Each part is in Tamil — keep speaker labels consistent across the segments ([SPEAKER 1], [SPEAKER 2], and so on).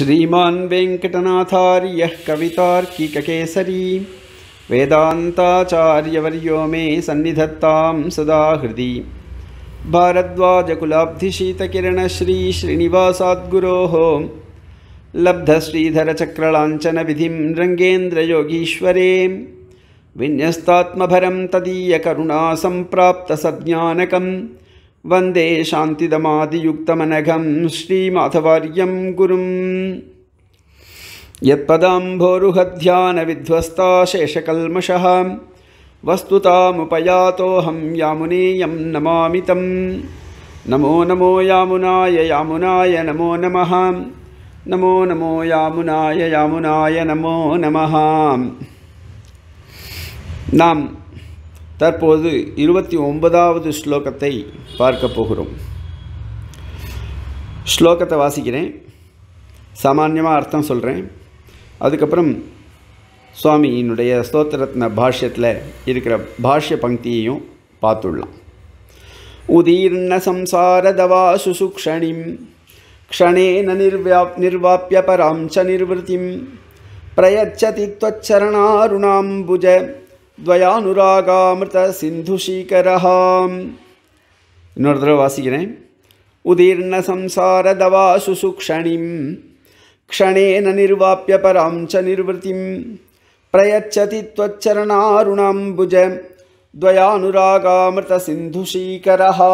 [SPEAKER 1] श्रीमान् वेङ्कटनाथार्यः कवितार्किककेसरी वेदान्ताचार्यवर्यो मे सन्निधत्तां सदा हृदि भारद्वाजकुलाब्धिशीतकिरणश्रीश्रीनिवासाद्गुरोः श्री लब्धश्रीधरचक्रलाञ्चनविधिं रङ्गेन्द्रयोगीश्वरे विन्यस्तात्मभरं तदीयकरुणासम्प्राप्तसज्ञानकम् वन्दे शान्तिदमादियुक्तमनघं श्रीमाधवार्यं गुरुं यत्पदाम्भोरुहध्यानविध्वस्ताशेषकल्मषः वस्तुतामुपयातोऽहं यामुनीयं नमामि तं नमो नमो यामुनाय यामुनाय नमो नमः नमो नमो यामुनाय यामुनाय नमो नमः नाम् தற்போது இருபத்தி ஒன்பதாவது ஸ்லோகத்தை பார்க்க போகிறோம் ஸ்லோகத்தை வாசிக்கிறேன் சாமான்யமாக அர்த்தம் சொல்கிறேன் அதுக்கப்புறம் சுவாமியினுடைய ஸ்தோத்திரத்ன பாஷ்யத்தில் இருக்கிற பாஷ்ய பங்கியையும் பார்த்துடலாம் உதீர்ண சம்சாரதவா சுசுக்ஷணிம் க்ஷணேன நிர்வா நிர்வாப்பிய பராம்ச ச நிர்வத்திம் பிரயச்சதி துவச்சரணாருணாம்புஜ துவயானுராகாமிருத சிந்துஷீகரஹ இன்னொரு தடவை வாசிக்கிறேன் உதீர்ண சம்சார தவா சுசுக்ஷணிம் க்ஷணேன நிர்வாப்பிய பராம் ச நிர்வத்திம் பிரயச்சதி துவச்சரணாருணாம்புஜ துவயானுராகாமிருத சிந்துஷீகரஹா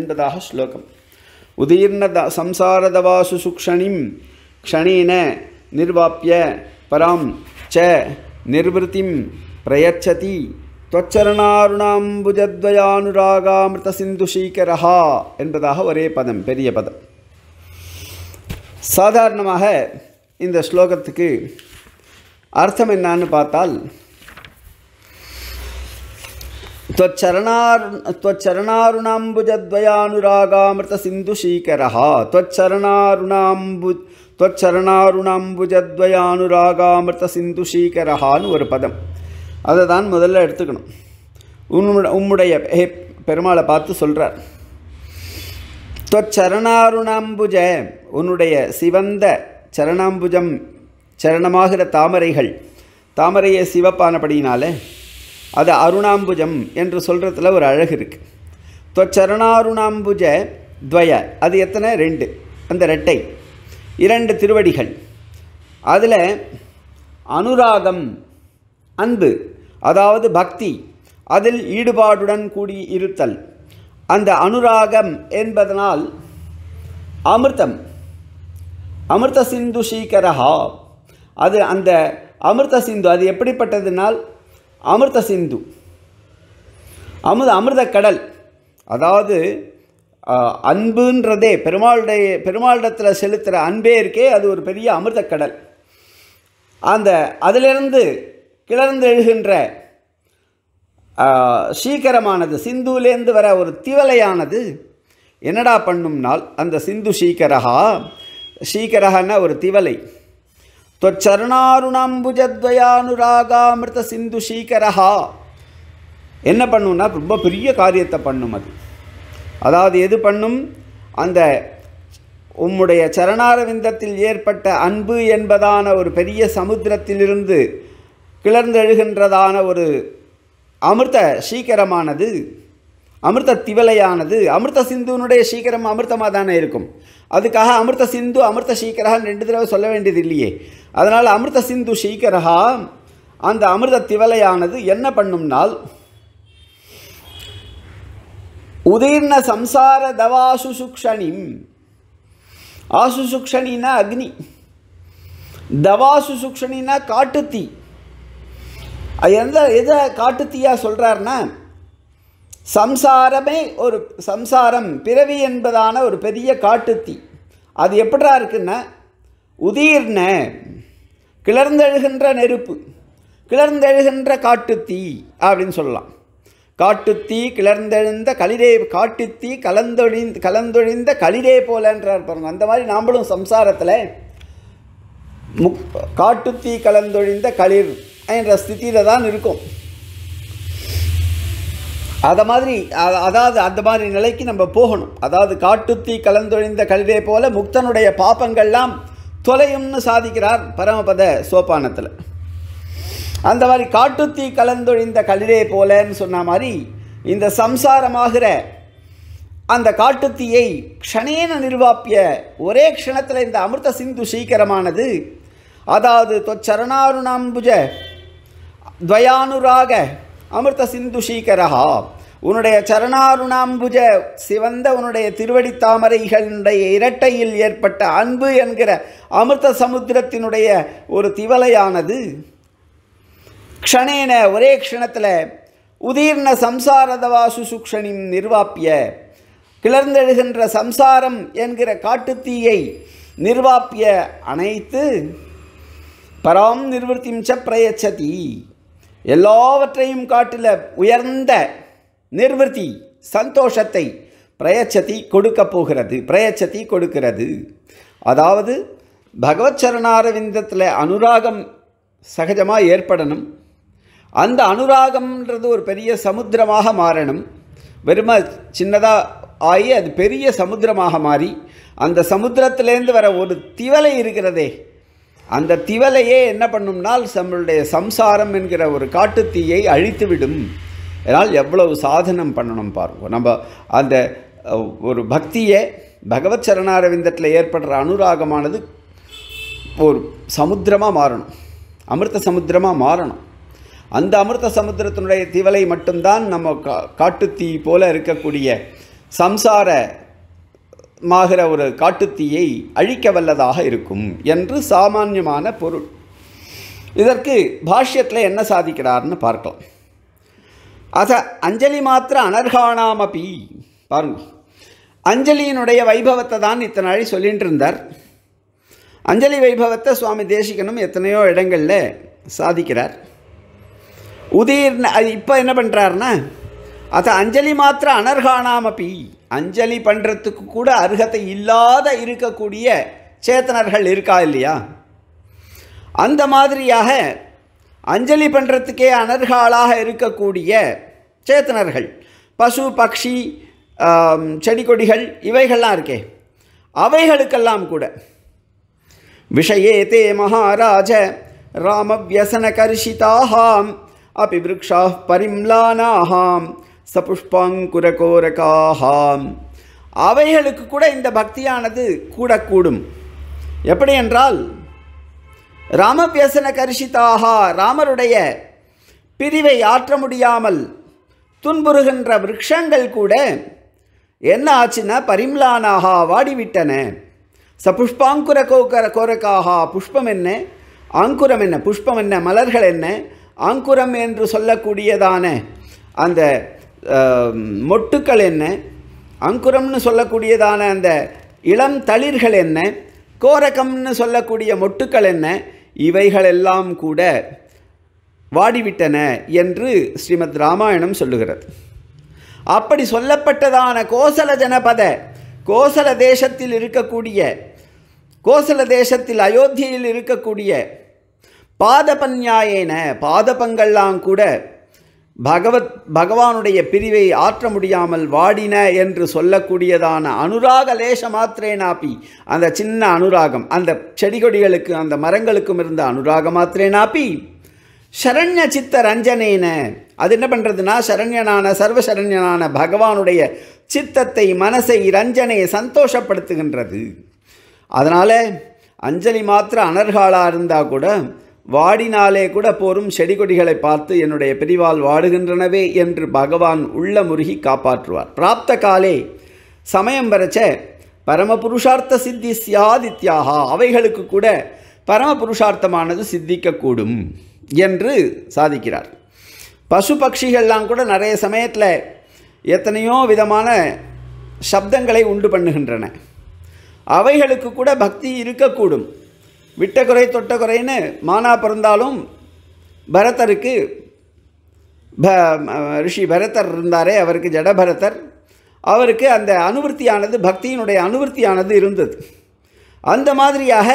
[SPEAKER 1] என்பதாக ஸ்லோகம் உதீர்ண த சம்சாரதவா சுசுக்ஷணிம் க்ஷணேன நிர்வாப்பிய பராம் ச நிர்வத்திம் பிரயச்சதி துவச்சரணாருணாம்புஜத்வயானுராகாமிருத சிந்துஷீகரா என்பதாக ஒரே பதம் பெரிய பதம் சாதாரணமாக இந்த ஸ்லோகத்துக்கு அர்த்தம் என்னான்னு பார்த்தால் துவச்சரணார் துவச்சரணாருணாம்புஜத்வயானுராகாமிருத சிந்துஷீகரா துவச்சரணாருணாம்பு துவச்சரணாருணாம்புஜத்வயானுராகாமிருத சிந்துஷீகரஹான்னு ஒரு பதம் அதை தான் முதல்ல எடுத்துக்கணும் உன்னுடைய உம்முடைய பெருமாளை பார்த்து சொல்கிறார் தொச்சரணாருணாம்புஜ உன்னுடைய சிவந்த சரணாம்புஜம் சரணமாகிற தாமரைகள் தாமரையை சிவப்பானபடியினாலே அது அருணாம்புஜம் என்று சொல்கிறதுல ஒரு அழகு இருக்குது தொச்சரணாருணாம்புஜ துவய அது எத்தனை ரெண்டு அந்த ரெட்டை இரண்டு திருவடிகள் அதில் அனுராகம் அன்பு அதாவது பக்தி அதில் ஈடுபாடுடன் கூடியிருத்தல் அந்த அனுராகம் என்பதனால் அமிர்தம் அமிர்த சிந்து சீக்கரஹா அது அந்த அமிர்த சிந்து அது எப்படிப்பட்டதுனால் அமிர்த சிந்து அமிர்த அமிர்த கடல் அதாவது அன்புன்றதே பெருமாளுடைய பெருமாளிடத்தில் செலுத்துகிற அன்பே இருக்கே அது ஒரு பெரிய அமிர்த கடல் அந்த அதிலிருந்து கிளர்ந்தெழுகின்ற சீக்கரமானது சிந்துலேருந்து வர ஒரு திவலையானது என்னடா பண்ணும்னால் அந்த சிந்து சீக்கரகா சீக்கரகன்னா ஒரு திவலை தொச்சருணாருணாம்புஜத்வயானுராகாமிருத சிந்து சீக்கரகா என்ன பண்ணும்னா ரொம்ப பெரிய காரியத்தை பண்ணும் அது அதாவது எது பண்ணும் அந்த உம்முடைய சரணாரவிந்தத்தில் ஏற்பட்ட அன்பு என்பதான ஒரு பெரிய சமுத்திரத்திலிருந்து கிளர்ந்தெழுகின்றதான ஒரு அமிர்த சீக்கிரமானது அமிர்த திவலையானது அமிர்த சிந்துனுடைய சீக்கிரம் அமிர்தமாக தானே இருக்கும் அதுக்காக அமிர்த சிந்து அமிர்த சீக்கிரகா ரெண்டு தடவை சொல்ல வேண்டியது இல்லையே அதனால் அமிர்த சிந்து சீக்கிரகா அந்த அமிர்த திவலையானது என்ன பண்ணும்னால் உதிர்ண சம்சார தவாசு ஆசு ஆசுசுக்ஷணின்னா அக்னி தவாசுசுக்ஷணின்னா காட்டுத்தீ எந்த எதை காட்டுத்தீயாக சொல்கிறாருன்னா சம்சாரமே ஒரு சம்சாரம் பிறவி என்பதான ஒரு பெரிய காட்டுத்தீ அது எப்படா இருக்குன்னா உதிர்ன கிளர்ந்தெழுகின்ற நெருப்பு கிளர்ந்தெழுகின்ற காட்டுத்தீ அப்படின்னு சொல்லலாம் காட்டுத்தீ கிளர்ந்தெழுந்த களிரே காட்டுத்தீ கலந்தொழிந்த கலந்தொழிந்த களிரே போலன்றார் பாருங்கள் அந்த மாதிரி நாம்ளும் சம்சாரத்தில் முக் காட்டுத்தீ கலந்தொழிந்த களிர் என்ற ஸ்தித்தியில் தான் இருக்கும் அதை மாதிரி அதாவது அந்த மாதிரி நிலைக்கு நம்ம போகணும் அதாவது காட்டுத்தி கலந்தொழிந்த கல்வியை போல முக்தனுடைய பாப்பங்கள்லாம் தொலையும்னு சாதிக்கிறார் பரமபத சோபானத்தில் அந்த மாதிரி காட்டுத்தி கலந்தொழிந்த கல்லே போலன்னு சொன்ன மாதிரி இந்த சம்சாரமாகிற அந்த காட்டுத்தீயை க்ஷணேன நிர்வாப்பிய ஒரே க்ஷணத்தில் இந்த அமிர்த சிந்து சீக்கிரமானது அதாவது தொச்சரணாருணாம்புஜ துவயானுராக அமிர்த சிந்து சீக்கரகா உன்னுடைய சரணாருணாம்புஜ சிவந்த உன்னுடைய திருவடி தாமரைகளுடைய இரட்டையில் ஏற்பட்ட அன்பு என்கிற அமிர்த சமுத்திரத்தினுடைய ஒரு திவலையானது க்ஷணேன ஒரே க்ஷணத்தில் உதீர்ண சம்சாரதவா சுசுக்ஷனின் நிர்வாப்பிய கிளர்ந்தெழுகின்ற சம்சாரம் என்கிற காட்டுத்தீயை நிர்வாப்பிய அனைத்து பராம் நிர்வர்த்திம் ச பிரயச்சதி எல்லாவற்றையும் காட்டில உயர்ந்த நிர்வൃத்தி சந்தோஷத்தை பிரயச்சதி கொடுக்க போகிறது பிரயச்சதி கொடுக்கிறது அதாவது பகவத் சரணாரவிந்தத்தில் அனுராகம் சகஜமாக ஏற்படணும் அந்த அனுராகம்ன்றது ஒரு பெரிய சமுத்திரமாக மாறணும் வெறும சின்னதாக ஆகி அது பெரிய சமுத்திரமாக மாறி அந்த சமுத்திரத்திலேருந்து வர ஒரு திவலை இருக்கிறதே அந்த திவலையே என்ன பண்ணும்னால் நம்மளுடைய சம்சாரம் என்கிற ஒரு காட்டுத்தீயை அழித்துவிடும் அதனால் எவ்வளவு சாதனம் பண்ணணும் பாருங்கள் நம்ம அந்த ஒரு பக்தியை பகவத் சரணாரவிந்தத்தில் ஏற்படுற அனுராகமானது ஒரு சமுத்திரமாக மாறணும் அமிர்த சமுத்திரமாக மாறணும் அந்த அமிர்த சமுத்திரத்தினுடைய திவலை மட்டும்தான் நம்ம கா காட்டுத்தீ போல இருக்கக்கூடிய சம்சார மாகிற ஒரு காட்டுத்தீயை அழிக்க வல்லதாக இருக்கும் என்று சாமான்யமான பொருள் இதற்கு பாஷ்யத்தில் என்ன சாதிக்கிறார்னு பார்க்கலாம் அத அஞ்சலி மாத்திர அனர்காணாமபி பாருங்க அஞ்சலியினுடைய வைபவத்தை தான் இத்தனை நாளை சொல்லிகிட்டு இருந்தார் அஞ்சலி வைபவத்தை சுவாமி தேசிகனும் எத்தனையோ இடங்களில் சாதிக்கிறார் உதீர்ன இப்போ என்ன பண்ணுறாருன்னா அது அஞ்சலி மாத்திர பி அஞ்சலி பண்ணுறதுக்கு கூட அருகத்தை இல்லாத இருக்கக்கூடிய சேத்தனர்கள் இருக்கா இல்லையா அந்த மாதிரியாக அஞ்சலி பண்ணுறதுக்கே அனர்காலாக இருக்கக்கூடிய சேத்தனர்கள் பசு பக்ஷி செடி கொடிகள் இவைகள்லாம் இருக்கே அவைகளுக்கெல்லாம் கூட விஷயே தே மகாராஜ ராமவியசனகர்ஷிதாகாம் அபி விருக்ஷா பரிம்லானாகாம் சபுஷ்பாங்குரகோரகாஹாம் அவைகளுக்கு கூட இந்த பக்தியானது கூடக்கூடும் எப்படி என்றால் ராமபியசன கரிஷிதாகா ராமருடைய பிரிவை ஆற்ற முடியாமல் துன்புறுகின்ற விரக்ஷங்கள் கூட என்ன ஆச்சுன்னா பரிம்லானாக வாடிவிட்டன ச புஷ்பாங்குர கோக்கர கோரக்காக புஷ்பம் என்ன ஆங்குரம் என்ன புஷ்பம் என்ன மலர்கள் என்ன ஆங்குரம் என்று சொல்லக்கூடியதான அந்த மொட்டுக்கள் என்ன அங்குரம்னு சொல்லக்கூடியதான அந்த இளம் தளிர்கள் என்ன கோரகம்னு சொல்லக்கூடிய மொட்டுக்கள் என்ன இவைகளெல்லாம் கூட வாடிவிட்டன என்று ஸ்ரீமத் ராமாயணம் சொல்லுகிறது அப்படி சொல்லப்பட்டதான கோசல ஜனபத கோசல தேசத்தில் இருக்கக்கூடிய கோசல தேசத்தில் அயோத்தியில் இருக்கக்கூடிய பாதபன்யாயேன பாதபங்கள்லாம் கூட பகவத் பகவானுடைய பிரிவை ஆற்ற முடியாமல் வாடின என்று சொல்லக்கூடியதான அனுராக லேச மாத்திரே நாப்பி அந்த சின்ன அனுராகம் அந்த செடி கொடிகளுக்கு அந்த மரங்களுக்கும் இருந்த அனுராக மாத்திரே நாப்பி சரண்ய சித்த ரஞ்சனேன அது என்ன பண்ணுறதுன்னா சரண்யனான சர்வசரண்யனான பகவானுடைய சித்தத்தை மனசை ரஞ்சனையை சந்தோஷப்படுத்துகின்றது அதனால் அஞ்சலி மாத்திர அனர்காலாக இருந்தால் கூட வாடினாலே கூட போரும் செடிகொடிகளை பார்த்து என்னுடைய பிரிவால் வாடுகின்றனவே என்று பகவான் உள்ள முருகி காப்பாற்றுவார் பிராப்த காலே சமயம் வரைச்ச பரமபுருஷார்த்த சித்தி சியாதித்யாகா அவைகளுக்கு கூட பரமபுருஷார்த்தமானது சித்திக்கக்கூடும் என்று சாதிக்கிறார் பசு பட்சிகள்லாம் கூட நிறைய சமயத்தில் எத்தனையோ விதமான சப்தங்களை உண்டு பண்ணுகின்றன அவைகளுக்கு கூட பக்தி இருக்கக்கூடும் விட்ட குறை தொட்ட குறைன்னு மானா பிறந்தாலும் பரதருக்கு ப ரிஷி பரதர் இருந்தாரே அவருக்கு ஜடபரதர் அவருக்கு அந்த அனுவர்த்தியானது பக்தியினுடைய அனுவர்த்தியானது இருந்தது அந்த மாதிரியாக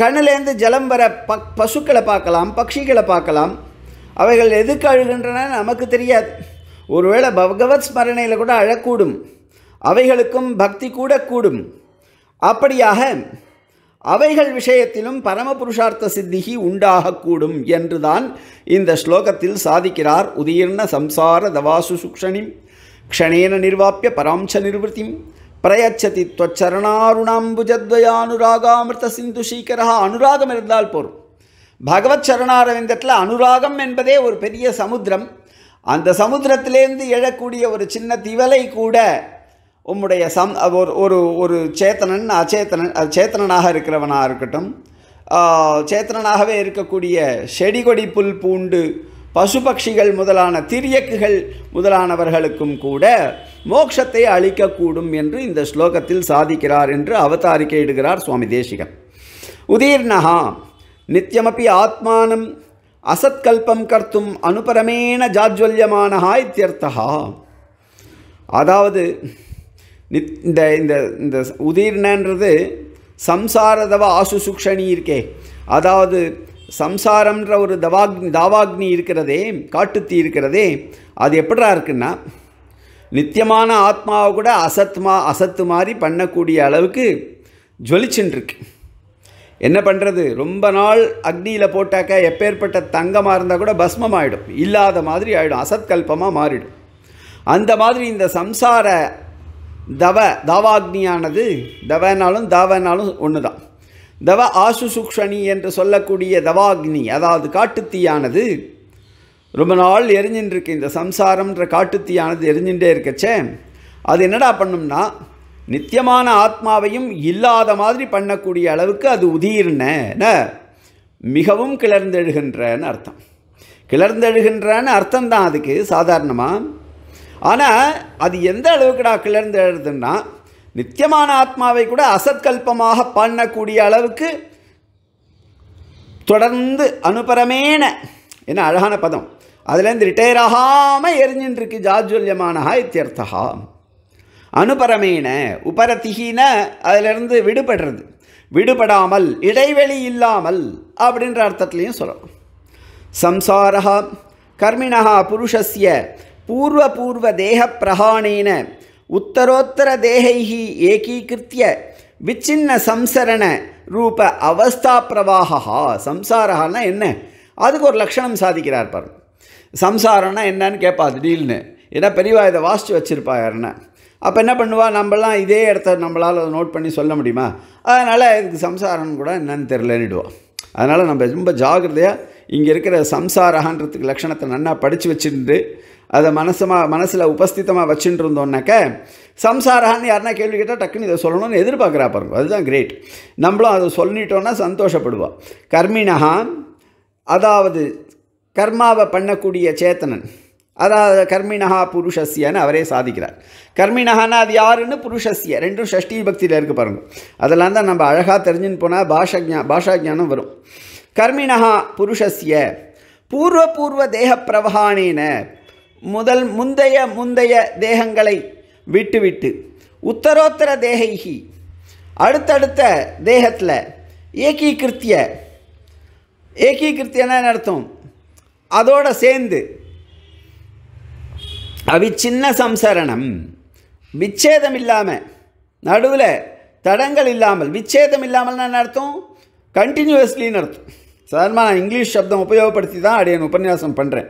[SPEAKER 1] கண்ணிலேருந்து ஜலம் வர ப பசுக்களை பார்க்கலாம் பக்ஷிகளை பார்க்கலாம் அவைகள் எதுக்கு அழுகின்றன நமக்கு தெரியாது ஒருவேளை பகவத் ஸ்மரணையில் கூட அழக்கூடும் அவைகளுக்கும் பக்தி கூட கூடும் அப்படியாக அவைகள் விஷயத்திலும் பரமபுருஷார்த்த சித்திகி உண்டாகக்கூடும் என்றுதான் இந்த ஸ்லோகத்தில் சாதிக்கிறார் உதீர்ண சம்சார தவாசு சுக்ஷனிம் க்ஷணேன நிர்வாப்பிய பராம்ச நிர்வத்திம் பிரயச்சதி துவச்சரணாருணாம்புஜத்வயானுராகாமிருத சிந்து சீக்கரா அனுராகம் இருந்தால் போரும் பகவத் சரணாரவிந்தத்தில் அனுராகம் என்பதே ஒரு பெரிய சமுத்திரம் அந்த சமுத்திரத்திலேருந்து எழக்கூடிய ஒரு சின்ன திவலை கூட உம்முடைய சம் ஒரு ஒரு ஒரு சேத்தனன் அச்சேத்தனன் சேத்தனனாக இருக்கிறவனாக இருக்கட்டும் சேத்தனனாகவே இருக்கக்கூடிய செடிகொடி புல் பூண்டு பசு பட்சிகள் முதலான திரியக்குகள் முதலானவர்களுக்கும் கூட மோட்சத்தை அளிக்கக்கூடும் என்று இந்த ஸ்லோகத்தில் சாதிக்கிறார் என்று அவதாரிக்கையிடுகிறார் சுவாமி தேசிகன் உதீர்ணகா நித்தியமபி ஆத்மானம் அசத்கல்பம் கர்த்தும் அனுபரமேன ஜாஜ்வல்யமானஹா இத்தியர்த்தகா அதாவது நித் இந்த இந்த இந்த உதிர்ணன்றது சம்சாரதவ ஆசு இருக்கே அதாவது சம்சாரம்ன்ற ஒரு தவாக்னி தாவாக்னி இருக்கிறதே காட்டுத்தி இருக்கிறதே அது எப்படா இருக்குன்னா நித்தியமான ஆத்மாவை கூட அசத்மா அசத்து மாதிரி பண்ணக்கூடிய அளவுக்கு ஜொலிச்சுன்ட்ருக்கு என்ன பண்ணுறது ரொம்ப நாள் அக்னியில் போட்டாக்கா எப்பேற்பட்ட தங்கமாக இருந்தால் கூட பஸ்மம் ஆகிடும் இல்லாத மாதிரி ஆகிடும் அசத்கல்பமாக மாறிடும் அந்த மாதிரி இந்த சம்சார தவ தவாக்னியானது தவனாலும் தாவனாலும் ஒன்று தான் தவ ஆசு சுக்ஷணி என்று சொல்லக்கூடிய தவாக்னி அதாவது காட்டுத்தீயானது ரொம்ப நாள் எரிஞ்சின்றிருக்கு இந்த சம்சாரம்ன்ற காட்டுத்தீயானது எரிஞ்சுட்டே இருக்கச்சே அது என்னடா பண்ணும்னா நித்தியமான ஆத்மாவையும் இல்லாத மாதிரி பண்ணக்கூடிய அளவுக்கு அது உதீர்ணன மிகவும் கிளர்ந்தெழுகின்றன்னு அர்த்தம் கிளர்ந்தெழுகின்றன்னு அர்த்தம் தான் அதுக்கு சாதாரணமாக ஆனால் அது எந்த அளவுக்குடா கிளர்ந்துன்னா நித்தியமான ஆத்மாவை கூட அசத்கல்பமாக பண்ணக்கூடிய அளவுக்கு தொடர்ந்து அனுபரமேன என்ன அழகான பதம் அதுலேருந்து ரிட்டையர் ஆகாமல் எரிஞ்சின்னு இருக்கு ஜாஜுல்யமானஹா அனுபரமேன உபரத்திகின அதிலிருந்து விடுபடுறது விடுபடாமல் இடைவெளி இல்லாமல் அப்படின்ற அர்த்தத்துலேயும் சொல்லலாம் சம்சாரஹா கர்மிணா புருஷஸ்ய பூர்வ பூர்வ தேக பிரகாணேன உத்தரோத்தர தேகைகி ஏகீகிருத்திய விச்சின்ன சம்சரண ரூப அவஸ்தா பிரவாகா சம்சாரஹான்னா என்ன அதுக்கு ஒரு லக்ஷணம் சாதிக்கிறார் பாரு சம்சாரம்னா என்னன்னு கேட்பா திடீர்னு ஏன்னா பெரியவா இதை வாசித்து வச்சுருப்பா யாருன்னா அப்போ என்ன பண்ணுவா நம்மளாம் இதே இடத்த நம்மளால் நோட் பண்ணி சொல்ல முடியுமா அதனால் இதுக்கு சம்சாரம் கூட என்னன்னு தெரிலன்னுடுவோம் அதனால் நம்ம ரொம்ப ஜாகிரதையாக இங்கே இருக்கிற சம்சாரகான்றதுக்கு லக்ஷணத்தை நன்னா படித்து வச்சுருந்து அதை மனசமாக மனசில் உபஸ்தித்தமாக வச்சுட்டு இருந்தோம்னாக்க சம்சாரான்னு யாருன்னா கேள்வி கேட்டால் டக்குன்னு இதை சொல்லணும்னு எதிர்பார்க்குறா பாருங்க அதுதான் கிரேட் நம்மளும் அதை சொல்லிட்டோன்னா சந்தோஷப்படுவோம் கர்மினகா அதாவது கர்மாவை பண்ணக்கூடிய சேத்தனன் அதாவது கர்மினகா புருஷஸ்யான்னு அவரே சாதிக்கிறார் கர்மினகான்னா அது யாருன்னு புருஷஸ்ய ரெண்டும் ஷஷ்டி பக்தியில் இருக்கு பாருங்கள் அதெல்லாம் தான் நம்ம அழகாக தெரிஞ்சுன்னு போனால் பாஷா பாஷா ஞானம் வரும் கர்மிணா புருஷஸ்ய பூர்வ பூர்வ தேக பிரவகானேன முதல் முந்தைய முந்தைய தேகங்களை விட்டுவிட்டு உத்தரோத்தர தேகைகி அடுத்தடுத்த தேகத்தில் ஏகீகிருத்திய ஏகீகிருத்தியனா நடத்தும் அதோடு சேர்ந்து அவிச்சின்ன சம்சரணம் விச்சேதம் இல்லாமல் நடுவில் தடங்கள் இல்லாமல் விச்சேதம் இல்லாமல் நான் நடத்தும் கண்டினியூஸ்லின்னு நடத்தும் சாதாரணமாக நான் இங்கிலீஷ் சப்தம் உபயோகப்படுத்தி தான் அடியன் உபன்யாசம் பண்ணுறேன்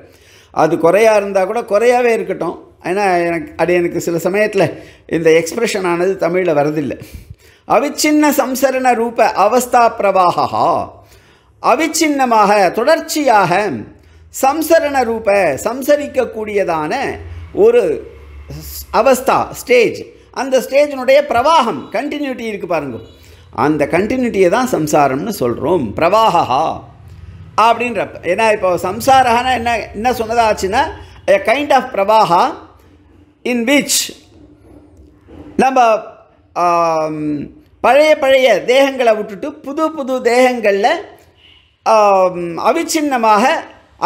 [SPEAKER 1] அது குறையாக இருந்தால் கூட குறையாகவே இருக்கட்டும் ஏன்னா எனக்கு அடி எனக்கு சில சமயத்தில் இந்த எக்ஸ்ப்ரெஷன் ஆனது தமிழில் வரதில்லை அவிச்சின்ன சம்சரண ரூப அவஸ்தா பிரவாகா அவிச்சின்னமாக தொடர்ச்சியாக சம்சரண ரூப சம்சரிக்கக்கூடியதான ஒரு அவஸ்தா ஸ்டேஜ் அந்த ஸ்டேஜினுடைய பிரவாகம் கண்டினியூட்டி இருக்குது பாருங்கள் அந்த கண்டினியூட்டியை தான் சம்சாரம்னு சொல்கிறோம் பிரவாகா அப்படின்றப்ப ஏன்னா இப்போ சம்சாரகானா என்ன என்ன சொன்னதாச்சுன்னா எ கைண்ட் ஆஃப் பிரவாகா இன் விச் நம்ம பழைய பழைய தேகங்களை விட்டுட்டு புது புது தேகங்களில் அவிச்சின்னமாக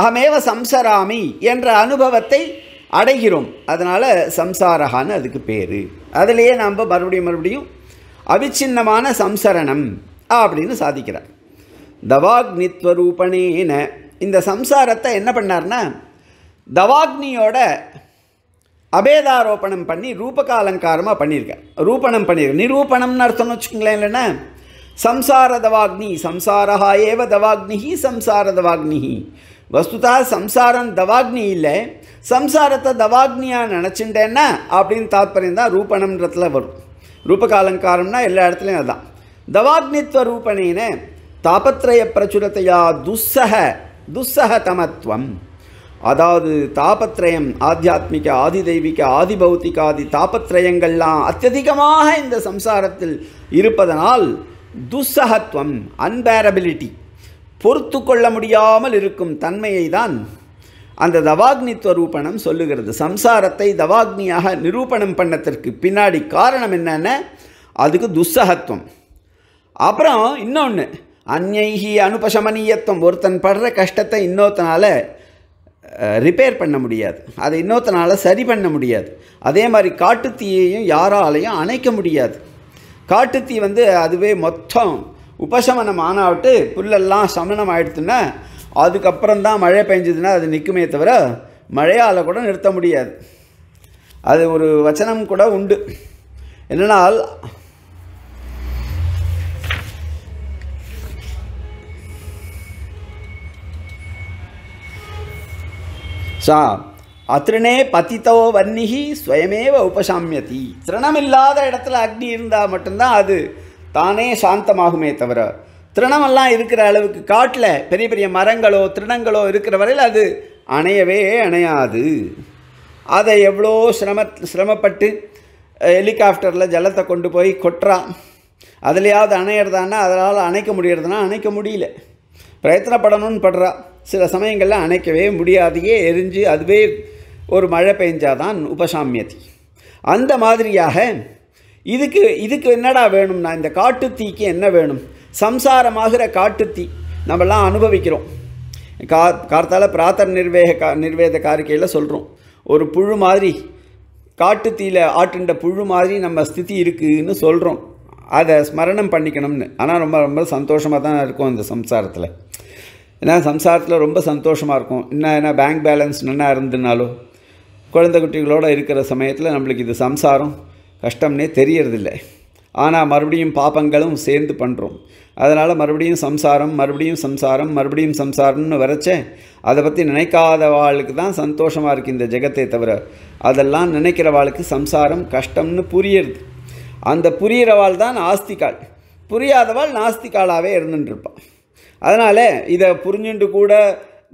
[SPEAKER 1] அகமேவ சம்சராமி என்ற அனுபவத்தை அடைகிறோம் அதனால் சம்சாரகான்னு அதுக்கு பேர் அதிலேயே நம்ம மறுபடியும் மறுபடியும் அவிச்சின்னமான சம்சரணம் அப்படின்னு சாதிக்கிறார் தவாக்னித்வரூபணேன இந்த சம்சாரத்தை என்ன பண்ணார்னா தவாக்னியோட அபேதாரோபணம் பண்ணி ரூபகாலங்காரமாக பண்ணியிருக்கேன் ரூபணம் பண்ணியிருக்கேன் நிரூபணம்னு அர்த்தம்னு வச்சுக்கங்களேன் இல்லைன்னா சம்சார தவாக்னி சம்சாரஹா ஏவ தவாக்னிஹி சம்சார தவாக்னிஹி வஸ்துதா சம்சாரம் தவாக்னி இல்லை சம்சாரத்தை தவாக்னியாக நினச்சிட்டேன்னா அப்படின்னு தாற்பயம் தான் ரூபணம்ன்றத்தில் வரும் ரூபகாலங்காரம்னா எல்லா இடத்துலையும் அதுதான் தவாக்னித்வ ரூபணின்னு தாபத்ரய பிரச்சுரத்தையா துஸ்ஸக துஸ்ஸக தமத்துவம் அதாவது தாபத்ரயம் ஆத்தியாத்மிக ஆதி தெய்வீக ஆதி பௌத்திகாதி தாபத்ரயங்கள்லாம் அத்தியதிகமாக இந்த சம்சாரத்தில் இருப்பதனால் துஸ்ஸகத்துவம் அன்பேரபிலிட்டி பொறுத்து கொள்ள முடியாமல் இருக்கும் தன்மையை தான் அந்த ரூபணம் சொல்லுகிறது சம்சாரத்தை தவாக்னியாக நிரூபணம் பண்ணத்திற்கு பின்னாடி காரணம் என்னென்ன அதுக்கு துஸ்ஸகத்துவம் அப்புறம் இன்னொன்று அந்நைகி அனுபசமனியத்துவம் ஒருத்தன் படுற கஷ்டத்தை இன்னொருத்தனால் ரிப்பேர் பண்ண முடியாது அதை இன்னொருத்தனால் சரி பண்ண முடியாது அதே மாதிரி காட்டுத்தீயையும் யாராலையும் அணைக்க முடியாது காட்டுத்தீ வந்து அதுவே மொத்தம் உபசமனம் ஆனாவிட்டு புல்லெல்லாம் சமனம் ஆயிடுத்துன்னா அதுக்கப்புறம் தான் மழை பெஞ்சதுன்னா அது நிற்குமே தவிர மழையால் கூட நிறுத்த முடியாது அது ஒரு வச்சனம் கூட உண்டு என்னென்னால் சா அத்திரனே பதித்தோ வன்னிகி ஸ்வயமேவ உபசாமியதி திருணமில்லாத இடத்துல அக்னி இருந்தால் மட்டும்தான் அது தானே சாந்தமாகுமே தவிர திருணமெல்லாம் இருக்கிற அளவுக்கு காட்டில் பெரிய பெரிய மரங்களோ திருணங்களோ இருக்கிற வரையில் அது அணையவே அணையாது அதை எவ்வளோ சிரம சிரமப்பட்டு ஹெலிகாப்டரில் ஜலத்தை கொண்டு போய் கொட்டுறான் அதுலேயாவது அணையிறதானா அதனால் அணைக்க முடியறதுனா அணைக்க முடியல பிரயத்தனப்படணும்னு படுறா சில சமயங்களில் அணைக்கவே முடியாதையே எரிஞ்சு அதுவே ஒரு மழை பெஞ்சாதான் உபசாமியதி அந்த மாதிரியாக இதுக்கு இதுக்கு என்னடா வேணும்னா இந்த காட்டுத்தீக்கு என்ன வேணும் சம்சாரமாகிற காட்டுத்தீ நம்மலாம் அனுபவிக்கிறோம் கா கார்த்தால பிரார்த்தன நிர்வேக கா நிர்வேத காரிக்கையில் சொல்கிறோம் ஒரு புழு மாதிரி காட்டுத்தீயில் ஆட்டுண்ட புழு மாதிரி நம்ம ஸ்திதி இருக்குதுன்னு சொல்கிறோம் அதை ஸ்மரணம் பண்ணிக்கணும்னு ஆனால் ரொம்ப ரொம்ப சந்தோஷமாக தான் இருக்கும் அந்த சம்சாரத்தில் ஏன்னா சம்சாரத்தில் ரொம்ப சந்தோஷமாக இருக்கும் என்ன ஏன்னா பேங்க் பேலன்ஸ் நல்லா இருந்துனாலும் குழந்தை குட்டிகளோடு இருக்கிற சமயத்தில் நம்மளுக்கு இது சம்சாரம் கஷ்டம்னே தெரியறதில்லை ஆனால் மறுபடியும் பாப்பங்களும் சேர்ந்து பண்ணுறோம் அதனால் மறுபடியும் சம்சாரம் மறுபடியும் சம்சாரம் மறுபடியும் சம்சாரம்னு வரைச்சேன் அதை பற்றி நினைக்காத வாளுக்கு தான் சந்தோஷமாக இருக்குது இந்த ஜெகத்தை தவிர அதெல்லாம் நினைக்கிற வாளுக்கு சம்சாரம் கஷ்டம்னு புரியுது அந்த புரிகிறவாள் தான் ஆஸ்திகாள் புரியாதவாள் நாஸ்திகாலாகவே இருந்துட்டுருப்பான் அதனால் இதை புரிஞ்சுண்டு கூட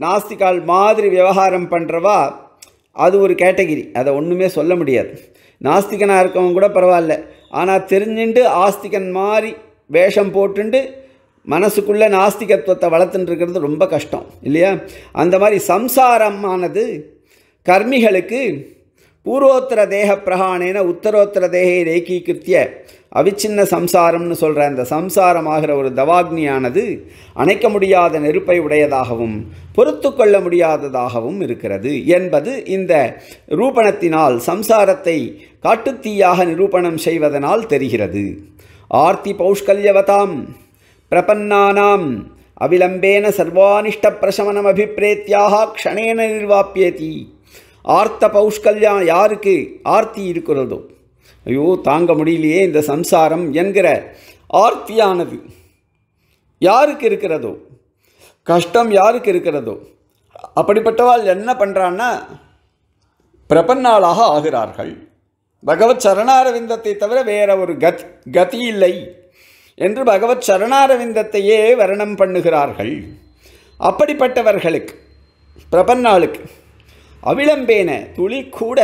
[SPEAKER 1] நாஸ்திகால் மாதிரி விவகாரம் பண்ணுறவா அது ஒரு கேட்டகிரி அதை ஒன்றுமே சொல்ல முடியாது நாஸ்திகனாக இருக்கவங்க கூட பரவாயில்ல ஆனால் தெரிஞ்சுண்டு ஆஸ்திகன் மாதிரி வேஷம் போட்டுண்டு மனசுக்குள்ளே நாஸ்திகத்துவத்தை வளர்த்துட்டுருக்கிறது இருக்கிறது ரொம்ப கஷ்டம் இல்லையா அந்த மாதிரி சம்சாரமானது கர்மிகளுக்கு பூர்வோத்தர தேக பிரகாணேன உத்தரோத்தர தேகை ரேக்கீகிருத்திய அவிச்சின்ன சம்சாரம்னு சொல்கிற அந்த சம்சாரமாகிற ஒரு தவாக்னியானது அணைக்க முடியாத நெருப்பை உடையதாகவும் பொறுத்து கொள்ள முடியாததாகவும் இருக்கிறது என்பது இந்த ரூபணத்தினால் சம்சாரத்தை காட்டுத்தீயாக நிரூபணம் செய்வதனால் தெரிகிறது ஆர்த்தி பௌஷ்கல்யவதாம் பிரபன்னானாம் அவிலம்பேன சர்வானிஷ்ட பிரசமனம் அபிப்பிரேத்தியாக க்ஷணேன நிர்வாப்பியதி ஆர்த்த பௌஷ்கல்யம் யாருக்கு ஆர்த்தி இருக்கிறதோ ஐயோ தாங்க முடியலையே இந்த சம்சாரம் என்கிற ஆர்த்தியானது யாருக்கு இருக்கிறதோ கஷ்டம் யாருக்கு இருக்கிறதோ அப்படிப்பட்டவாள் என்ன பண்ணுறான்னா பிரபன்னாளாக ஆகிறார்கள் பகவத் சரணாரவிந்தத்தை தவிர வேற ஒரு கத் கதி இல்லை என்று பகவத் சரணாரவிந்தத்தையே வர்ணம் பண்ணுகிறார்கள் அப்படிப்பட்டவர்களுக்கு பிரபன்னாளுக்கு அவிளம்பேன துளி கூட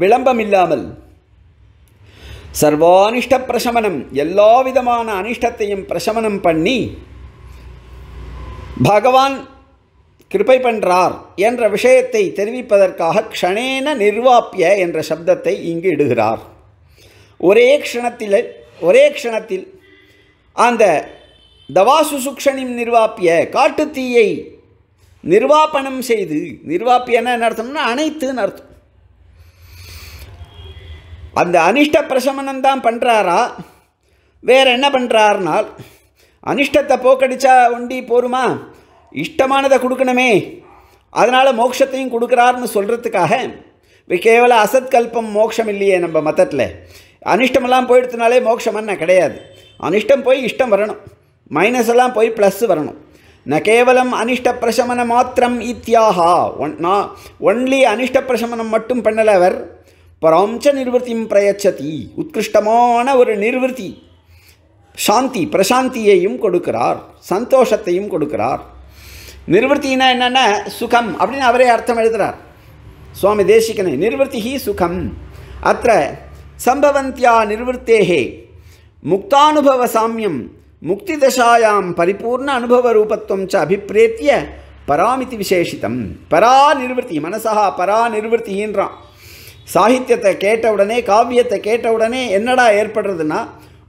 [SPEAKER 1] விளம்பமில்லாமல் சர்வானிஷ்ட பிரசமனம் எல்லா விதமான அனிஷ்டத்தையும் பிரசமனம் பண்ணி பகவான் கிருப்பை பண்ணுறார் என்ற விஷயத்தை தெரிவிப்பதற்காக க்ஷணேன நிர்வாப்பிய என்ற சப்தத்தை இங்கு இடுகிறார் ஒரே க்ஷணத்தில் ஒரே க்ஷணத்தில் அந்த தவாசு சுக்ஷனின் நிர்வாப்பிய காட்டுத்தீயை நிர்வாபனம் செய்து நிர்வாப்பி என்ன நடத்தணும்னா அனைத்துன்னு அர்த்தம் அந்த அனிஷ்ட பிரசமனம் தான் பண்ணுறாரா வேற என்ன பண்ணுறாருனால் அனிஷ்டத்தை போக்கடிச்சா ஒண்டி போருமா இஷ்டமானதை கொடுக்கணுமே அதனால் மோட்சத்தையும் கொடுக்குறாருன்னு சொல்கிறதுக்காக கேவல அசத்கல்பம் மோட்சம் இல்லையே நம்ம மதத்தில் அனிஷ்டமெல்லாம் போயிடுத்துனாலே என்ன கிடையாது அனிஷ்டம் போய் இஷ்டம் வரணும் மைனஸ் எல்லாம் போய் ப்ளஸ் வரணும் ந கேவலம் அனிஷ்ட அனிஷ்டப்பிரசமன மாத்திரம் இத்தியாகா ஒன் நான் ஒன்லி அனிஷ்ட பிரசமனம் மட்டும் பண்ணலை அவர் பராம்ச நிர்வத்தியும் பிரயச்சதி உத்கிருஷ்டமான ஒரு நிர்வத்தி சாந்தி பிரசாந்தியையும் கொடுக்கிறார் சந்தோஷத்தையும் கொடுக்கிறார் நிர்வத்தினா என்னென்ன சுகம் அப்படின்னு அவரே அர்த்தம் எழுதுகிறார் சுவாமி தேசிகனே நிர்வத்திஹி சுகம் அத்த சம்பவந்தியா நிர்வத்தேகே முக்தானுபவ சாமியம் முக்திதசாயாம் பரிபூர்ண அனுபவ ரூபத்துவம் ச அபிப்பிரேத்திய பராமிதி விசேஷித்தம் பரா நிர்வர்த்தி மனசா பரா நிர்வர்த்தின்றான் சாகித்யத்தை கேட்டவுடனே காவியத்தை கேட்டவுடனே என்னடா ஏற்படுறதுன்னா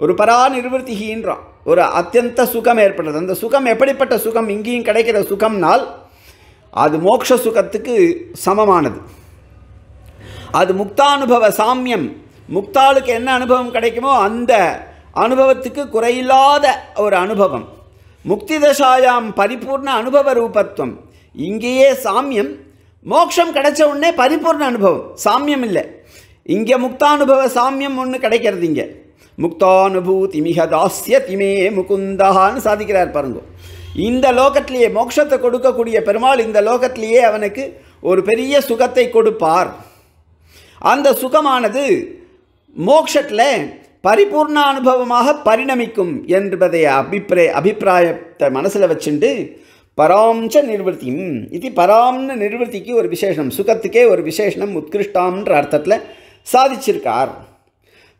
[SPEAKER 1] ஒரு பரா நிர்வர்த்திகின்றான் ஒரு அத்தியந்த சுகம் ஏற்படுறது அந்த சுகம் எப்படிப்பட்ட சுகம் இங்கேயும் கிடைக்கிற சுகம்னால் அது மோக்ஷ சுகத்துக்கு சமமானது அது முக்தானுபவ சாமியம் முக்தாளுக்கு என்ன அனுபவம் கிடைக்குமோ அந்த அனுபவத்துக்கு குறையில்லாத ஒரு அனுபவம் முக்தி தசாயாம் பரிபூர்ண அனுபவ ரூபத்துவம் இங்கேயே சாமியம் மோட்சம் கிடைச்ச உடனே பரிபூர்ண அனுபவம் சாமியம் இல்லை இங்கே முக்தானுபவ சாமியம் ஒன்று கிடைக்கிறது இங்கே முக்தானுபூதி மிக தாஸ்ய திமே முகுந்தான்னு சாதிக்கிறார் பாருங்க இந்த லோகத்திலேயே மோட்சத்தை கொடுக்கக்கூடிய பெருமாள் இந்த லோகத்திலேயே அவனுக்கு ஒரு பெரிய சுகத்தை கொடுப்பார் அந்த சுகமானது மோக்ஷத்தில் பரிபூர்ண அனுபவமாக பரிணமிக்கும் என்பதை அபிப்பிராய அபிப்பிராயத்தை மனசில் வச்சுண்டு பராம்ச நிர்வத்தி இது பராம்ன நிர்வத்திக்கு ஒரு விசேஷம் சுகத்துக்கே ஒரு விசேஷம் உத்கிருஷ்டாம்ன்ற அர்த்தத்தில் சாதிச்சிருக்கார்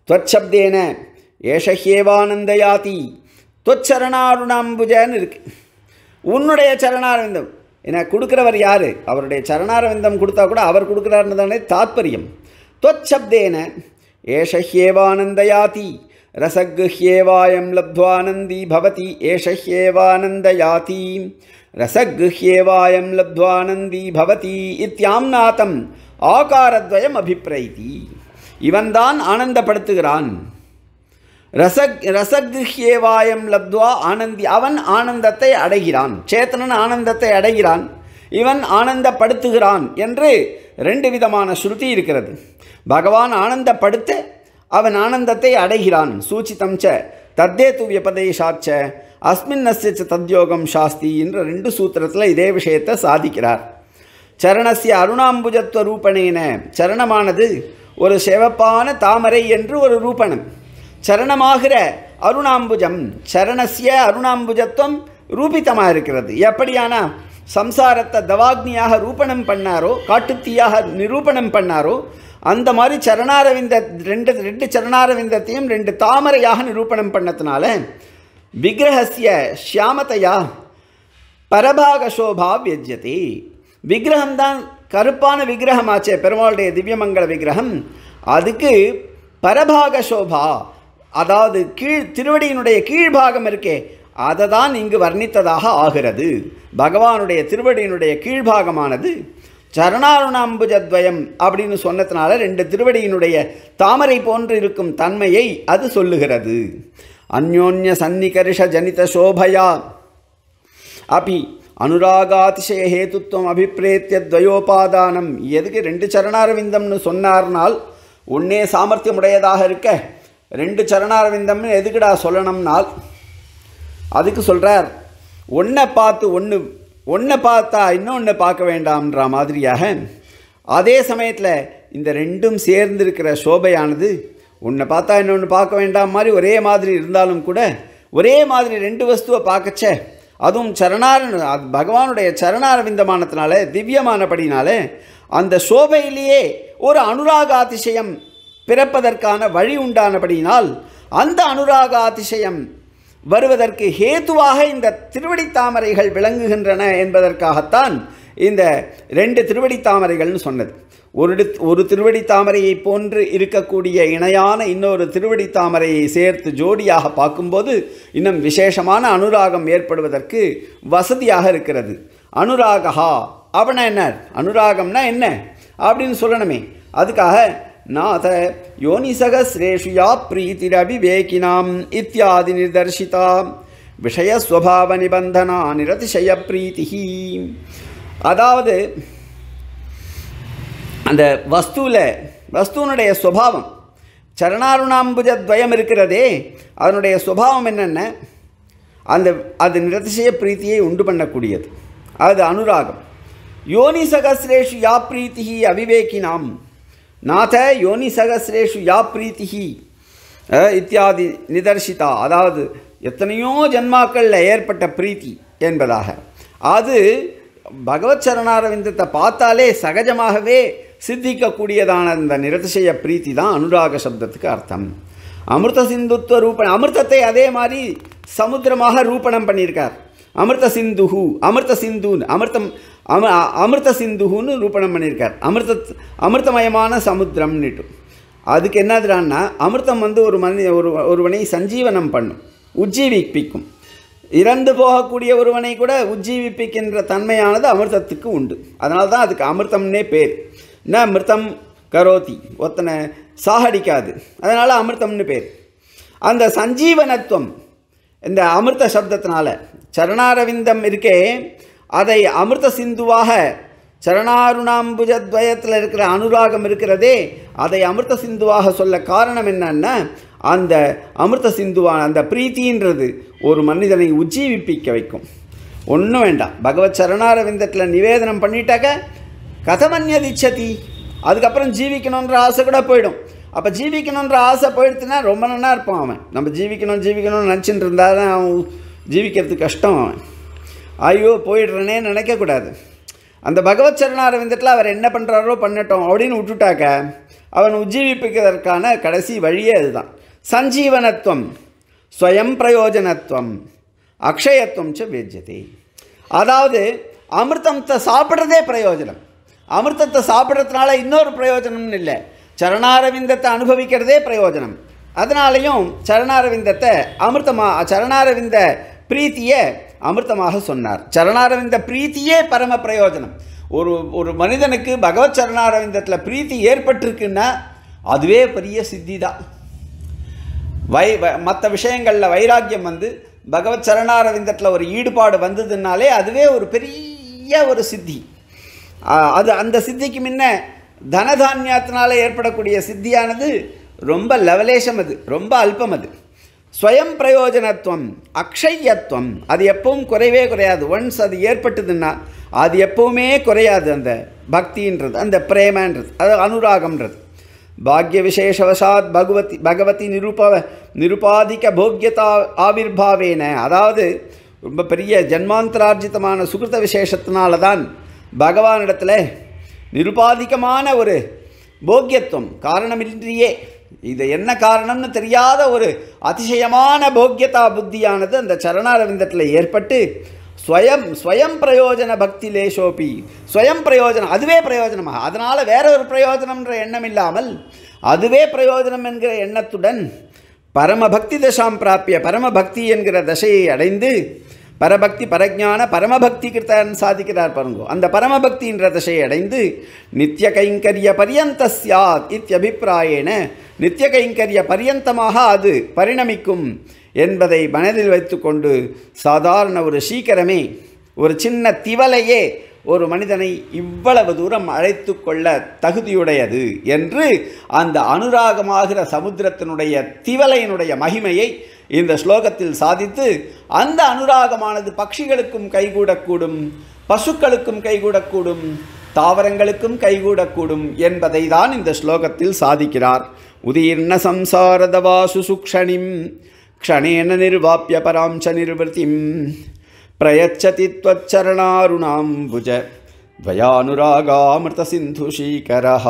[SPEAKER 1] துவச்சப்தேன ஏஷஹேவானந்தயாதி துவச்சரணாருணாம்புஜன்னு இருக்கு உன்னுடைய சரணாரவிந்தம் என்ன கொடுக்குறவர் யார் அவருடைய சரணாரவிந்தம் கொடுத்தா கூட அவர் கொடுக்குறாருன்னு தானே தாத்பரியம் துவச்சப்தேன ஏஷஹ்யேவானந்தயாதி ரசகுஹ்யேவாயம் லப்துவானந்தி பவதி ஏஷஹ்யேவானந்தயாதி ரசகுஹ்யேவாயம் லப்துவானந்தி பவதி இத்தியாம்நாதம் ஆகாரத்வயம் அபிப்ரைதி இவன்தான் ஆனந்தப்படுத்துகிறான் ரசக் ரசகுஹ்யேவாயம் லப்துவா ஆனந்தி அவன் ஆனந்தத்தை அடைகிறான் சேத்தனன் ஆனந்தத்தை அடைகிறான் இவன் ஆனந்தப்படுத்துகிறான் என்று ரெண்டு விதமான ஸ்ருதி இருக்கிறது பகவான் ஆனந்தப்படுத்த அவன் ஆனந்தத்தை அடைகிறான் சூச்சிதம் ச தத்தே துவியபதேஷாச்ச அஸ்மின் நசிச்ச தத்யோகம் சாஸ்தி என்ற ரெண்டு சூத்திரத்தில் இதே விஷயத்தை சாதிக்கிறார் சரணசிய அருணாம்புஜத்துவ ரூபணேன சரணமானது ஒரு செவப்பான தாமரை என்று ஒரு ரூபணம் சரணமாகிற அருணாம்புஜம் சரணசிய அருணாம்புஜத்துவம் ரூபித்தமாக இருக்கிறது எப்படியானா சம்சாரத்தை தவாக்னியாக ரூபணம் பண்ணாரோ காட்டுத்தீயாக நிரூபணம் பண்ணாரோ அந்த மாதிரி சரணாரவிந்த ரெண்டு ரெண்டு சரணாரவிந்தத்தையும் ரெண்டு தாமரையாக நிரூபணம் பண்ணதுனால விக்கிரகசிய ஷியாமத்தையா பரபாக சோபா வியஜதி விக்கிரகம்தான் கருப்பான விக்கிரகமாச்சே பெருமாளுடைய திவ்யமங்கல விக்கிரகம் அதுக்கு பரபாக சோபா அதாவது கீழ் திருவடியினுடைய கீழ்பாகம் இருக்கே அதை தான் இங்கு வர்ணித்ததாக ஆகிறது பகவானுடைய திருவடியினுடைய கீழ்பாகமானது சரணாருணாம்புஜத்வயம் அப்படின்னு சொன்னதுனால ரெண்டு திருவடியினுடைய தாமரை போன்று இருக்கும் தன்மையை அது சொல்லுகிறது அந்யோன்ய சன்னிகரிஷ ஜனித சோபயா அபி அனுராகாதிசய ஹேதுத்துவம் அபிப்பிரேத்திய துவயோபாதானம் எதுக்கு ரெண்டு சரணாரவிந்தம்னு சொன்னார்னால் ஒன்னே சாமர்த்தியம் உடையதாக இருக்க ரெண்டு சரணாரவிந்தம்னு எதுக்குடா சொல்லணும்னால் அதுக்கு சொல்கிறார் ஒன்றை பார்த்து ஒன்று ஒன்றை பார்த்தா இன்னொன்று பார்க்க வேண்டாம்ன்ற மாதிரியாக அதே சமயத்தில் இந்த ரெண்டும் சேர்ந்திருக்கிற சோபையானது ஒன்றை பார்த்தா இன்னொன்று பார்க்க வேண்டாம் மாதிரி ஒரே மாதிரி இருந்தாலும் கூட ஒரே மாதிரி ரெண்டு வஸ்துவை பார்க்கச்ச அதுவும் சரணார பகவானுடைய சரணாரவிந்தமானத்தினால திவ்யமானபடினால அந்த சோபையிலேயே ஒரு அனுராக அதிசயம் பிறப்பதற்கான வழி உண்டானபடியினால் அந்த அனுராக அதிசயம் வருவதற்கு ஹேத்துவாக இந்த திருவடி தாமரைகள் விளங்குகின்றன என்பதற்காகத்தான் இந்த ரெண்டு திருவடி தாமரைகள்னு சொன்னது ஒரு ஒரு திருவடி தாமரையை போன்று இருக்கக்கூடிய இணையான இன்னொரு திருவடி தாமரையை சேர்த்து ஜோடியாக பார்க்கும்போது இன்னும் விசேஷமான அனுராகம் ஏற்படுவதற்கு வசதியாக இருக்கிறது அனுராகா அப்படின்னா என்ன அனுராகம்னா என்ன அப்படின்னு சொல்லணுமே அதுக்காக நாத योनिसहस्रेषु या இத்தியாதி நிதர்ஷிதா விஷயஸ்வபாவ நிபந்தனா நிரதிசய பிரீத்தி அதாவது அந்த வஸ்துவில் வஸ்துவனுடைய சுவாவம் சரணாருணாம்புஜ துவயம் இருக்கிறதே அதனுடைய சுவாவம் என்னென்ன அந்த அது நிரதிசய பிரீத்தியை உண்டு பண்ணக்கூடியது அது அனுராகம் யோனி சகசிரேஷு யா பிரீத்தி அவிவேக்கினாம் நாத யோனி சகசிரேஷு யா பிரீத்திஹி இத்தியாதி நிதர்ஷிதா அதாவது எத்தனையோ ஜென்மாக்களில் ஏற்பட்ட பிரீத்தி என்பதாக அது பகவத் சரணாரவிந்தத்தை பார்த்தாலே சகஜமாகவே சித்திக்கக்கூடியதான இந்த நிரதிசய பிரீத்தி தான் அனுராக சப்தத்துக்கு அர்த்தம் அமிர்த சிந்துத்துவ ரூபணம் அமிர்தத்தை அதே மாதிரி சமுத்திரமாக ரூபணம் பண்ணியிருக்கார் அமிர்த சிந்து அமிர்த சிந்துன்னு அமிர்தம் அம அமிர்த சிந்துன்னு ரூபணம் பண்ணியிருக்கார் அமிர்த அமிர்தமயமான சமுத்திரம்னுட்டு அதுக்கு என்னதுடான்னா அமிர்தம் வந்து ஒரு மனித ஒரு ஒருவனை சஞ்சீவனம் பண்ணும் உஜ்ஜீவிப்பிக்கும் இறந்து போகக்கூடிய ஒருவனை கூட உஜ்ஜீவிப்பிக்கின்ற தன்மையானது அமிர்தத்துக்கு உண்டு அதனால தான் அதுக்கு அமிர்தம்னே பேர் என்ன அமிர்தம் கரோதி ஒத்தனை சாகடிக்காது அதனால் அமிர்தம்னு பேர் அந்த சஞ்சீவனத்துவம் இந்த அமிர்த சப்தத்தினால சரணாரவிந்தம் இருக்கே அதை அமிர்த சிந்துவாக சரணாருணாம்புஜத்வயத்தில் இருக்கிற அனுராகம் இருக்கிறதே அதை அமிர்த சிந்துவாக சொல்ல காரணம் என்னன்னா அந்த அமிர்த சிந்துவான அந்த பிரீத்தின்றது ஒரு மனிதனை உஜ்ஜீவிப்பிக்க வைக்கும் ஒன்றும் வேண்டாம் பகவத் சரணாரவிந்தத்தில் நிவேதனம் பண்ணிட்டாக்க கதமன்ய திச்சதி அதுக்கப்புறம் ஜீவிக்கணுன்ற ஆசை கூட போயிடும் அப்போ ஜீவிக்கணுன்ற ஆசை போயிடுச்சுன்னா ரொம்ப நல்லா இருப்பான் அவன் நம்ம ஜீவிக்கணும் ஜீவிக்கணும்னு நினச்சிட்டு இருந்தால் தான் அவன் ஜீவிக்கிறது கஷ்டம் அவன் ஐயோ போயிடுறேனே நினைக்கக்கூடாது அந்த பகவத் சரணாரவிந்தத்தில் அவர் என்ன பண்ணுறாரோ பண்ணட்டோம் அப்படின்னு விட்டுட்டாக்க அவன் உஜ்ஜீவிப்பிக்கிறதற்கான கடைசி வழியே அதுதான் சஞ்சீவனத்துவம் ஸ்வயம் பிரயோஜனத்துவம் அக்ஷயத்துவம் ச வேஜ்யதி அதாவது அமிர்தத்தை சாப்பிட்றதே பிரயோஜனம் அமிர்தத்தை சாப்பிட்றதுனால இன்னொரு பிரயோஜனம்னு இல்லை சரணாரவிந்தத்தை அனுபவிக்கிறதே பிரயோஜனம் அதனாலையும் சரணாரவிந்தத்தை அமிர்தமாக சரணாரவிந்த பிரீத்தியை அமிர்தமாக சொன்னார் சரணாரவிந்த பிரீத்தியே பரம பிரயோஜனம் ஒரு ஒரு மனிதனுக்கு பகவத் சரணாரவிந்தத்தில் பிரீத்தி ஏற்பட்டிருக்குன்னா அதுவே பெரிய சித்தி தான் வை மற்ற விஷயங்களில் வைராக்கியம் வந்து பகவத் சரணாரவிந்தத்தில் ஒரு ஈடுபாடு வந்ததுனாலே அதுவே ஒரு பெரிய ஒரு சித்தி அது அந்த சித்திக்கு முன்ன தனதான்யத்தினால் ஏற்படக்கூடிய சித்தியானது ரொம்ப லெவலேஷம் அது ரொம்ப அல்பம் அது ஸ்வயம் பிரயோஜனத்துவம் அக்ஷயத்துவம் அது எப்பவும் குறைவே குறையாது ஒன்ஸ் அது ஏற்பட்டதுன்னா அது எப்பவுமே குறையாது அந்த பக்தின்றது அந்த பிரேமன்றது அது அனுராகம்ன்றது பாக்ய விசேஷவசாத் பகவதி பகவதி நிருப நிருபாதிக்க போக்கியதா ஆவிர்பாவேன அதாவது ரொம்ப பெரிய ஜன்மாந்தரார்ஜிதமான சுகிருத விசேஷத்தினால தான் பகவானிடத்தில் நிருபாதிகமான ஒரு போக்கியத்துவம் காரணமின்றியே இது என்ன காரணம்னு தெரியாத ஒரு அதிசயமான போக்கியதா புத்தியானது அந்த சரணாரவிந்தத்தில் ஏற்பட்டு ஸ்வயம் ஸ்வயம் பிரயோஜன பக்தி லேஷோபி ஸ்வயம் பிரயோஜனம் அதுவே பிரயோஜனமாக அதனால் வேற ஒரு பிரயோஜனம்ன்ற எண்ணம் இல்லாமல் அதுவே பிரயோஜனம் என்கிற எண்ணத்துடன் பரமபக்தி தசாம் பிராப்பிய பரமபக்தி என்கிற தசையை அடைந்து பரபக்தி பரஜான பரமபக்தி கிருத்தன் சாதிக்கிறார் பாருங்கோ அந்த பரமபக்தின்ற தசையை அடைந்து நித்திய கைங்கரிய பரியந்த சாத் இத்தியபிப்பிராயேன நித்திய கைங்கரிய பரியந்தமாக அது பரிணமிக்கும் என்பதை மனதில் வைத்துக்கொண்டு சாதாரண ஒரு சீக்கிரமே ஒரு சின்ன திவலையே ஒரு மனிதனை இவ்வளவு தூரம் அழைத்து கொள்ள தகுதியுடையது என்று அந்த அனுராகமாகிற சமுத்திரத்தினுடைய திவலையினுடைய மகிமையை இந்த ஸ்லோகத்தில் சாதித்து அந்த அனுராகமானது பட்சிகளுக்கும் கைகூடக்கூடும் பசுக்களுக்கும் கைகூடக்கூடும் தாவரங்களுக்கும் கைகூடக்கூடும் என்பதை தான் இந்த ஸ்லோகத்தில் சாதிக்கிறார் उदीर्णसंसारदवासु सुक्षणिं क्षणेन निर्वाप्य परां च निर्वृतिं प्रयच्छति भुज द्वयानुरागामृतसिन्धुशीकरः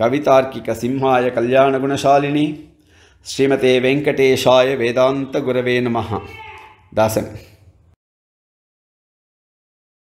[SPEAKER 1] कवितार्किकसिंहाय कल्याणगुणशालिनी श्रीमते वेङ्कटेशाय वेदान्तगुरवे नमः दासन्